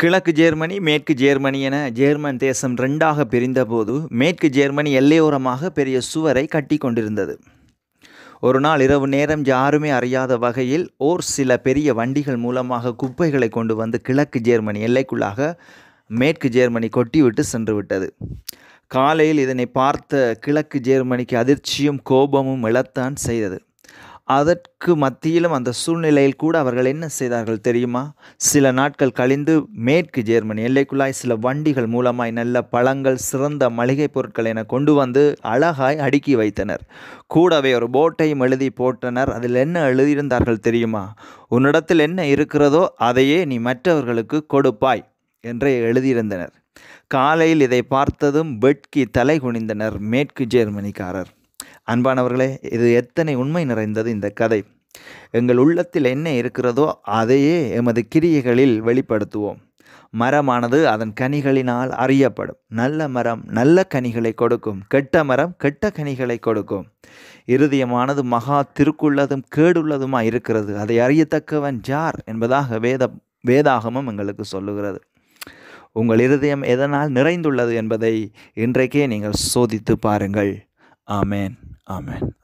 கிழக்கு ஜேர்மனி மேற்கு ஜேர்மனி என ஜேர்மன் தேசம் ரெண்டாக பிரிந்தபோது மேற்கு ஜேர்மனி எல்லையோரமாக பெரிய சுவரை கட்டி கொண்டிருந்தது ஒரு நாள் இரவு நேரம் யாருமே அறியாத வகையில் ஓர் சில பெரிய வண்டிகள் மூலமாக குப்பைகளை கொண்டு வந்து கிழக்கு ஜேர்மனி எல்லைக்குள்ளாக மேற்கு ஜேர்மனி கொட்டிவிட்டு சென்று விட்டது காலையில் இதனை பார்த்த கிழக்கு ஜேர்மனிக்கு அதிர்ச்சியும் கோபமும் இழத்தான் செய்தது அதற்கு மத்தியிலும் அந்த சூழ்நிலையில் கூட அவர்கள் என்ன செய்தார்கள் தெரியுமா சில நாட்கள் கழிந்து மேற்கு ஜெர்மனி எல்லைக்குள்ளாய் சில வண்டிகள் மூலமாய் நல்ல பழங்கள் சிறந்த மளிகை பொருட்கள் என கொண்டு வந்து அழகாய் அடுக்கி வைத்தனர் கூடவே ஒரு போட்டையும் எழுதி போட்டனர் அதில் என்ன எழுதியிருந்தார்கள் தெரியுமா உன்னிடத்தில் என்ன இருக்கிறதோ அதையே நீ மற்றவர்களுக்கு கொடுப்பாய் என்றே எழுதியிருந்தனர் காலையில் இதை பார்த்ததும் பெட்கி தலை குனிந்தனர் மேற்கு ஜெர்மனிக்காரர் அன்பானவர்களே இது எத்தனை உண்மை நிறைந்தது இந்த கதை எங்கள் உள்ளத்தில் என்ன இருக்கிறதோ அதையே எமது கிரியைகளில் வெளிப்படுத்துவோம் மரமானது அதன் கனிகளினால் அறியப்படும் நல்ல மரம் நல்ல கனிகளை கொடுக்கும் கெட்ட மரம் கெட்ட கனிகளை கொடுக்கும் இருதயமானது மகா திருக்குள்ளதும் கேடுள்ளதுமாக இருக்கிறது அதை அறியத்தக்கவன் ஜார் என்பதாக வேத வேதாகமும் எங்களுக்கு சொல்லுகிறது உங்கள் இருதயம் எதனால் நிறைந்துள்ளது என்பதை இன்றைக்கே நீங்கள் சோதித்து பாருங்கள் ஆமேன் Amen.